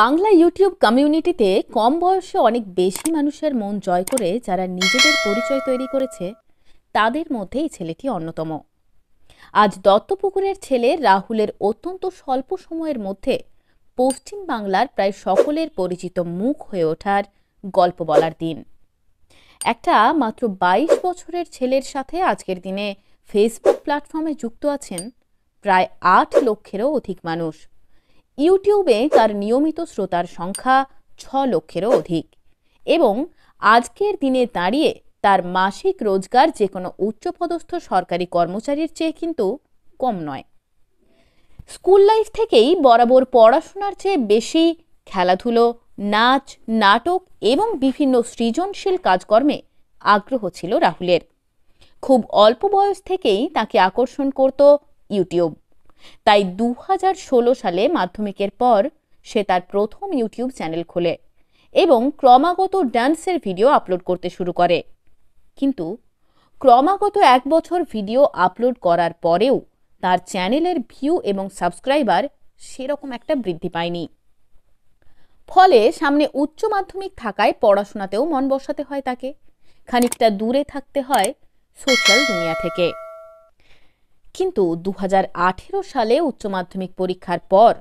Bangla YouTube কমিউনিটিতে কম বয়সে অনেক বেশি মানুষের মন জয় করে যারা নিজেদের পরিচয় তৈরি করেছে তাদের মধ্যে এই ছেলেটি অন্যতম আজ দত্তপুকুরের ছেলে রাহুলের অত্যন্ত স্বল্প সময়ের মধ্যে পশ্চিম বাংলার প্রায় সকলের পরিচিত মুখ হয়ে ওঠার গল্প বলার দিন একটা মাত্র ২২ বছরের ছেলের সাথে আজকের দিনে ফেসবুক প্ল্যাটফর্মে যুক্ত আছেন প্রায় আট লক্ষেরও অধিক মানুষ ইউটিউবে তার নিয়মিত শ্রোতার সংখ্যা ছ লক্ষেরও অধিক এবং আজকের দিনে দাঁড়িয়ে তার মাসিক রোজগার যে কোনো উচ্চপদস্থ সরকারি কর্মচারীর চেয়ে কিন্তু কম নয় স্কুল লাইফ থেকেই বরাবর পড়াশোনার চেয়ে বেশি খেলাধুলো নাচ নাটক এবং বিভিন্ন সৃজনশীল কাজকর্মে আগ্রহ ছিল রাহুলের খুব অল্প বয়স থেকেই তাকে আকর্ষণ করত ইউটিউব তাই দু সালে মাধ্যমিকের পর সে তার প্রথম ইউটিউব চ্যানেল খোলে এবং ক্রমাগত ডান্সের ভিডিও আপলোড করতে শুরু করে কিন্তু ক্রমাগত এক বছর ভিডিও আপলোড করার পরেও তার চ্যানেলের ভিউ এবং সাবস্ক্রাইবার সেরকম একটা বৃদ্ধি পায়নি ফলে সামনে উচ্চ মাধ্যমিক থাকায় পড়াশোনাতেও মন বসাতে হয় তাকে খানিকটা দূরে থাকতে হয় সোশ্যাল দুনিয়া থেকে কিন্তু দু সালে উচ্চ মাধ্যমিক পরীক্ষার পর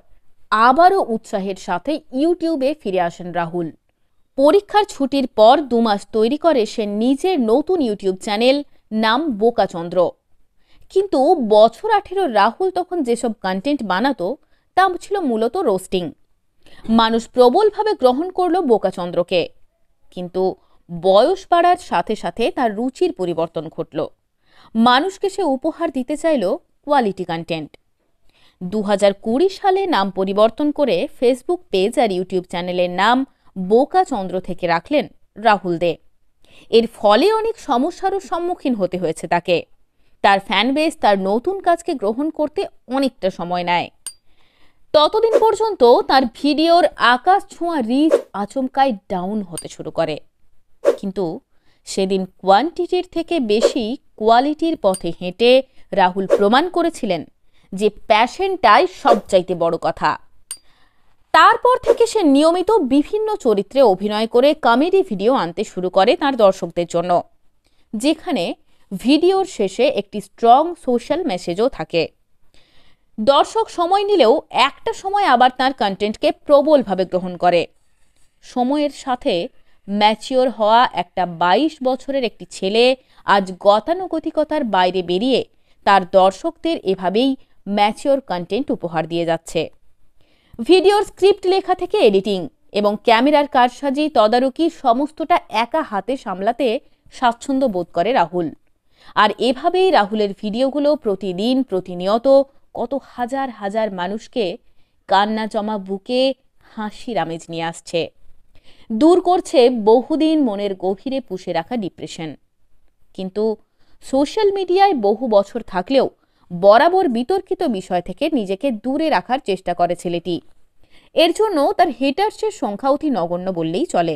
আবারও উৎসাহের সাথে ইউটিউবে ফিরে আসেন রাহুল পরীক্ষার ছুটির পর দু মাস তৈরি করে সে নিজের নতুন ইউটিউব চ্যানেল নাম বোকাচন্দ্র কিন্তু বছর আঠেরো রাহুল তখন যেসব কন্টেন্ট বানাতো তা ছিল মূলত রোস্টিং মানুষ প্রবলভাবে গ্রহণ করল বোকাচন্দ্রকে কিন্তু বয়স বাড়ার সাথে সাথে তার রুচির পরিবর্তন ঘটল মানুষকে সে উপহার দিতে চাইল কোয়ালিটি কন্টেন্ট দু সালে নাম পরিবর্তন করে ফেসবুক পেজ আর ইউটিউব চ্যানেলের নাম বোকা চন্দ্র থেকে রাখলেন রাহুল দে এর ফলে অনেক সমস্যারও সম্মুখীন হতে হয়েছে তাকে তার ফ্যানবেস তার নতুন কাজকে গ্রহণ করতে অনেকটা সময় নেয় ততদিন পর্যন্ত তার ভিডিওর আকাশ ছোঁয়া রিচ আচমকায় ডাউন হতে শুরু করে কিন্তু সেদিন কোয়ান্টিটির থেকে বেশি কোয়ালিটির পথে হেঁটে রাহুল প্রমাণ করেছিলেন যে প্যাশনটাই সবচাইতে বড় কথা তারপর থেকে সে নিয়মিত বিভিন্ন চরিত্রে অভিনয় করে কমেডি ভিডিও আনতে শুরু করে তার দর্শকদের জন্য যেখানে ভিডিওর শেষে একটি স্ট্রং সোশ্যাল মেসেজও থাকে দর্শক সময় নিলেও একটা সময় আবার তার কন্টেন্টকে প্রবলভাবে গ্রহণ করে সময়ের সাথে ম্যাচিওর হওয়া একটা ২২ বছরের একটি ছেলে আজ গতানুগতিকতার বাইরে বেরিয়ে তার দর্শকদের এভাবেই ম্যাচিওর কন্টেন্ট উপহার দিয়ে যাচ্ছে ভিডিওর স্ক্রিপ্ট লেখা থেকে এডিটিং এবং ক্যামেরার কারসাজি তদারকি সমস্তটা একা হাতে সামলাতে স্বাচ্ছন্দ্য বোধ করে রাহুল আর এভাবেই রাহুলের ভিডিওগুলো প্রতিদিন প্রতিনিয়ত কত হাজার হাজার মানুষকে কান্না জমা বুকে হাসির আমেজ নিয়ে আসছে দূর করছে বহুদিন মনের গভীরে পুষে রাখা ডিপ্রেশন কিন্তু সোশ্যাল মিডিয়ায় বহু বছর থাকলেও বরাবর বিতর্কিত বিষয় থেকে নিজেকে দূরে রাখার চেষ্টা করে ছেলেটি এর জন্য তার হেটার্সের সংখ্যা অতি নগণ্য বললেই চলে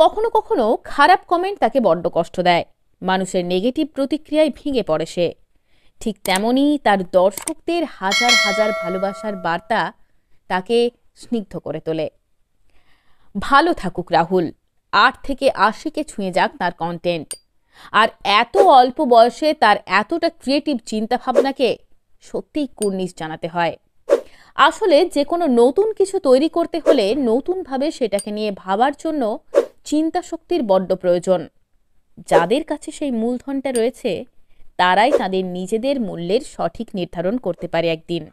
কখনো কখনো খারাপ কমেন্ট তাকে বড্ড কষ্ট দেয় মানুষের নেগেটিভ প্রতিক্রিয়ায় ভেঙে পড়ে সে ঠিক তেমনই তার দর্শকদের হাজার হাজার ভালোবাসার বার্তা তাকে স্নিগ্ধ করে তোলে ভালো থাকুক রাহুল আট থেকে আশিকে ছুঁয়ে যাক তার কন্টেন্ট আর এত অল্প বয়সে তার এতটা ক্রিয়েটিভ চিন্তাভাবনাকে সত্যিই কুর্নিশ জানাতে হয় আসলে যে কোনো নতুন কিছু তৈরি করতে হলে নতুনভাবে সেটাকে নিয়ে ভাবার জন্য চিন্তা শক্তির বড্ড প্রয়োজন যাদের কাছে সেই মূলধনটা রয়েছে তারাই তাদের নিজেদের মূল্যের সঠিক নির্ধারণ করতে পারে একদিন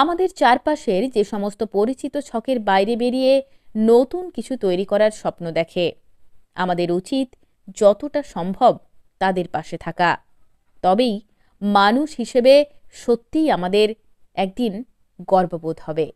আমাদের চারপাশের যে সমস্ত পরিচিত ছকের বাইরে বেরিয়ে নতুন কিছু তৈরি করার স্বপ্ন দেখে আমাদের উচিত যতটা সম্ভব তাদের পাশে থাকা তবেই মানুষ হিসেবে সত্যিই আমাদের একদিন গর্ববোধ হবে